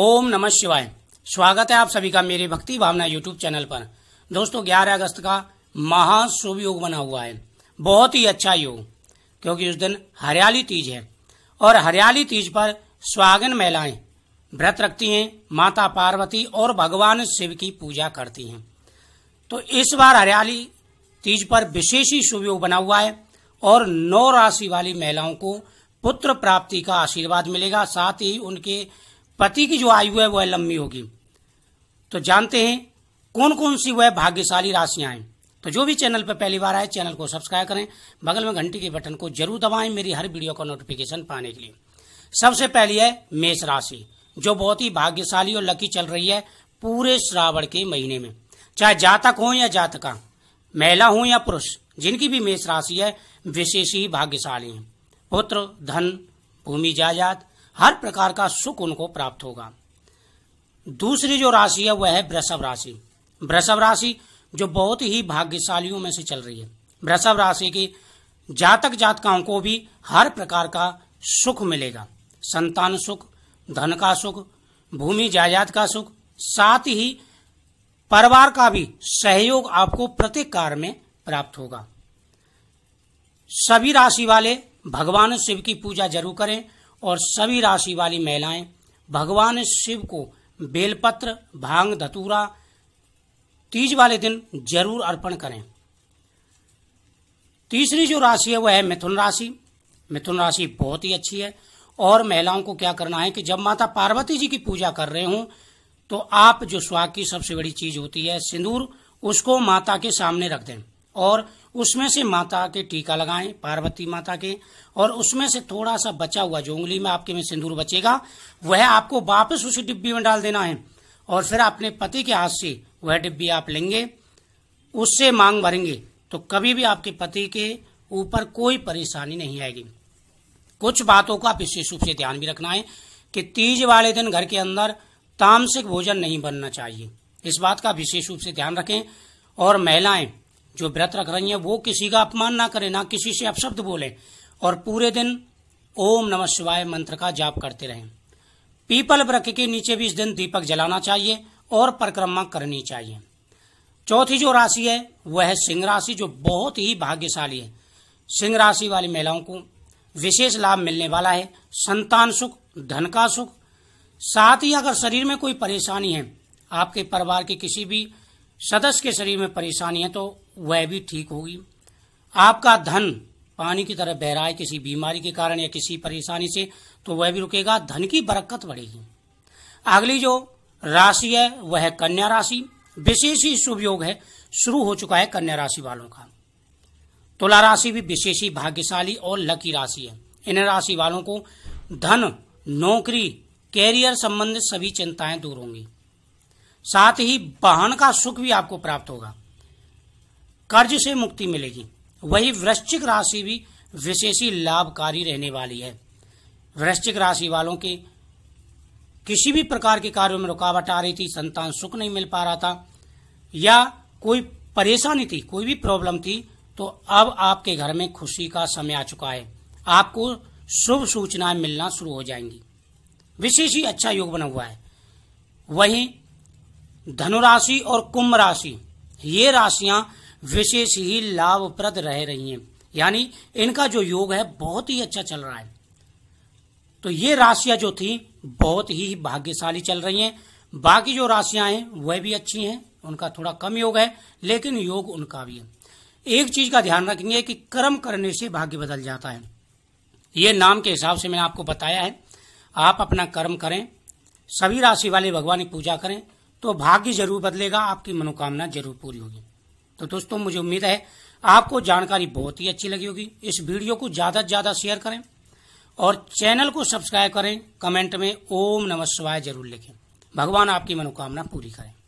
ओम नमः शिवाय स्वागत है आप सभी का मेरे भक्ति भावना यूट्यूब चैनल पर दोस्तों 11 अगस्त का महाशुभ योग बना हुआ है बहुत ही अच्छा योग क्योंकि उस दिन हरियाली तीज है और हरियाली तीज पर स्वागन महिलाएं व्रत रखती हैं माता पार्वती और भगवान शिव की पूजा करती हैं तो इस बार हरियाली तीज पर विशेष ही शुभ योग बना हुआ है और नौ राशि वाली महिलाओं को पुत्र प्राप्ति का आशीर्वाद मिलेगा साथ ही उनके पति की जो आयु है वह लंबी होगी तो जानते हैं कौन कौन सी वह भाग्यशाली राशियां हैं तो जो भी चैनल पर पहली बार आए चैनल को सब्सक्राइब करें बगल में घंटी के बटन को जरूर दबाएं मेरी हर वीडियो का नोटिफिकेशन पाने के लिए सबसे पहली है मेष राशि जो बहुत ही भाग्यशाली और लकी चल रही है पूरे श्रावण के महीने में चाहे जातक हो या जातका महिला हो या पुरुष जिनकी भी मेष राशि है विशेष ही भाग्यशाली है पुत्र धन भूमि जायदाद हर प्रकार का सुख उनको प्राप्त होगा दूसरी जो राशि है वह है वृषभ राशि वृषभ राशि जो बहुत ही भाग्यशालियों में से चल रही है वृषभ राशि की जातक जातकाओं को भी हर प्रकार का सुख मिलेगा संतान सुख धन का सुख भूमि जायदाद का सुख साथ ही परिवार का भी सहयोग आपको प्रत्येक कार्य में प्राप्त होगा सभी राशि वाले भगवान शिव की पूजा जरूर करें और सभी राशि वाली महिलाएं भगवान शिव को बेलपत्र भांग धतूरा तीज वाले दिन जरूर अर्पण करें तीसरी जो राशि है वह है मिथुन राशि मिथुन राशि बहुत ही अच्छी है और महिलाओं को क्या करना है कि जब माता पार्वती जी की पूजा कर रहे हों तो आप जो स्वाग की सबसे बड़ी चीज होती है सिंदूर उसको माता के सामने रख दें और उसमें से माता के टीका लगाएं पार्वती माता के और उसमें से थोड़ा सा बचा हुआ जो उंगली में आपके में सिंदूर बचेगा वह आपको वापस उसी डिब्बी में डाल देना है और फिर अपने पति के हाथ से वह डिब्बी आप लेंगे उससे मांग भरेंगे तो कभी भी आपके पति के ऊपर कोई परेशानी नहीं आएगी कुछ बातों का आप विशेष रूप से ध्यान भी रखना है कि तीज वाले दिन घर के अंदर तामसिक भोजन नहीं बनना चाहिए इस बात का विशेष रूप से ध्यान रखें और महिलाएं जो व्रत रख रही हैं वो किसी का अपमान ना करें ना किसी से अपशब्द बोले और पूरे दिन ओम नमः शिवाय मंत्र का जाप करते रहें पीपल वृक्ष के नीचे भी इस दिन दीपक जलाना चाहिए और परिक्रमा करनी चाहिए चौथी जो राशि है वह है सिंह राशि जो बहुत ही भाग्यशाली है सिंह राशि वाली महिलाओं को विशेष लाभ मिलने वाला है संतान सुख धन का सुख साथ ही अगर शरीर में कोई परेशानी है आपके परिवार के किसी भी सदस्य के शरीर में परेशानी है तो वह भी ठीक होगी आपका धन पानी की तरह बह रहा है किसी बीमारी के कारण या किसी परेशानी से तो वह भी रुकेगा धन की बरकत बढ़ेगी अगली जो राशि है वह कन्या राशि विशेष ही शुभ योग है शुरू हो चुका है कन्या राशि वालों का तुला राशि भी विशेष ही भाग्यशाली और लकी राशि है इन राशि वालों को धन नौकरी कैरियर संबंधित सभी चिंताएं दूर होंगी साथ ही वाहन का सुख भी आपको प्राप्त होगा कर्ज से मुक्ति मिलेगी वही वृश्चिक राशि भी विशेषी लाभकारी रहने वाली है वृश्चिक राशि वालों के किसी भी प्रकार के कार्यों में रुकावट आ रही थी संतान सुख नहीं मिल पा रहा था या कोई परेशानी थी कोई भी प्रॉब्लम थी तो अब आपके घर में खुशी का समय आ चुका है आपको शुभ सूचनाएं मिलना शुरू हो जाएंगी विशेष ही अच्छा योग बना हुआ है वहीं धनुराशि और कुंभ राशि ये राशियां विशेष ही लाभप्रद रह रही हैं यानी इनका जो योग है बहुत ही अच्छा चल रहा है तो ये राशियां जो थी बहुत ही भाग्यशाली चल रही हैं बाकी जो राशियां हैं वह भी अच्छी हैं उनका थोड़ा कम योग है लेकिन योग उनका भी है एक चीज का ध्यान रखेंगे कि कर्म करने से भाग्य बदल जाता है ये नाम के हिसाब से मैंने आपको बताया है आप अपना कर्म करें सभी राशि वाले भगवान की पूजा करें तो भाग्य जरूर बदलेगा आपकी मनोकामना जरूर पूरी होगी तो दोस्तों मुझे उम्मीद है आपको जानकारी बहुत ही अच्छी लगी होगी इस वीडियो को ज्यादा से ज्यादा शेयर करें और चैनल को सब्सक्राइब करें कमेंट में ओम नमः शिवाय जरूर लिखें भगवान आपकी मनोकामना पूरी करें